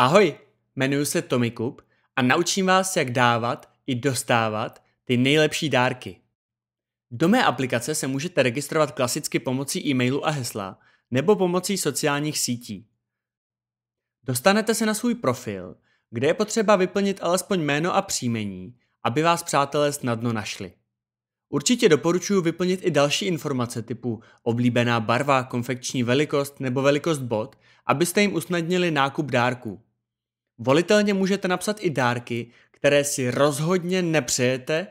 Ahoj, jmenuji se Tommy Kup a naučím vás, jak dávat i dostávat ty nejlepší dárky. Do mé aplikace se můžete registrovat klasicky pomocí e-mailu a hesla nebo pomocí sociálních sítí. Dostanete se na svůj profil, kde je potřeba vyplnit alespoň jméno a příjmení, aby vás přátelé snadno našli. Určitě doporučuji vyplnit i další informace typu oblíbená barva, konfekční velikost nebo velikost bod, abyste jim usnadnili nákup dárků. Volitelně můžete napsat i dárky, které si rozhodně nepřejete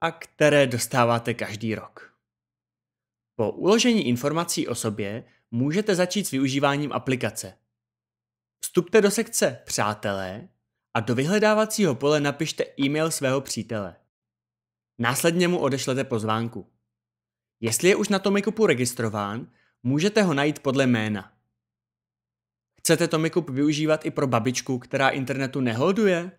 a které dostáváte každý rok. Po uložení informací o sobě můžete začít s využíváním aplikace. Vstupte do sekce Přátelé a do vyhledávacího pole napište e-mail svého přítele. Následně mu odešlete pozvánku. Jestli je už na Tomikupu registrován, můžete ho najít podle jména. Chcete Tomikup využívat i pro babičku, která internetu neholduje?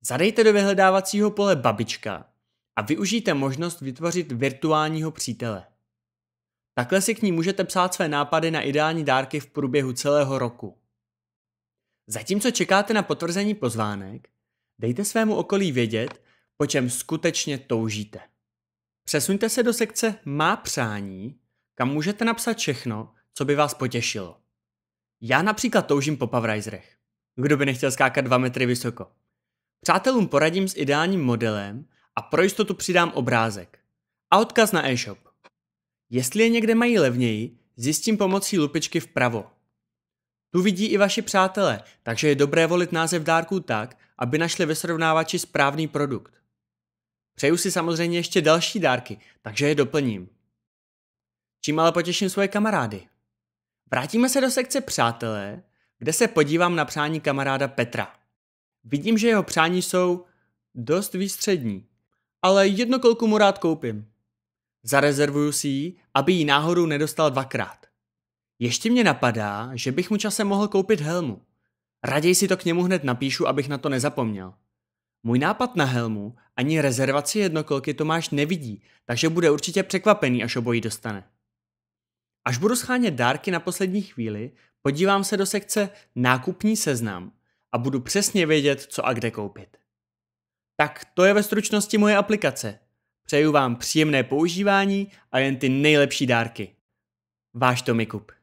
Zadejte do vyhledávacího pole babička a využijte možnost vytvořit virtuálního přítele. Takhle si k ní můžete psát své nápady na ideální dárky v průběhu celého roku. Zatímco čekáte na potvrzení pozvánek, dejte svému okolí vědět, po čem skutečně toužíte. Přesuňte se do sekce Má přání, kam můžete napsat všechno, co by vás potěšilo. Já například toužím po powerriserech. Kdo by nechtěl skákat 2 metry vysoko? Přátelům poradím s ideálním modelem a pro jistotu přidám obrázek. A odkaz na e-shop. Jestli je někde mají levněji, zjistím pomocí lupičky vpravo. Tu vidí i vaši přátelé, takže je dobré volit název dárků tak, aby našli ve srovnávači správný produkt. Přeju si samozřejmě ještě další dárky, takže je doplním. Čím ale potěším svoje kamarády? Vrátíme se do sekce Přátelé, kde se podívám na přání kamaráda Petra. Vidím, že jeho přání jsou dost výstřední, ale jedno kolku mu rád koupím. Zarezervuju si ji, aby ji náhodou nedostal dvakrát. Ještě mě napadá, že bych mu časem mohl koupit helmu. Raději si to k němu hned napíšu, abych na to nezapomněl. Můj nápad na helmu ani rezervaci jednokolky Tomáš nevidí, takže bude určitě překvapený, až obojí dostane. Až budu schánět dárky na poslední chvíli, podívám se do sekce Nákupní seznam a budu přesně vědět, co a kde koupit. Tak to je ve stručnosti moje aplikace. Přeju vám příjemné používání a jen ty nejlepší dárky. Váš Tomikup.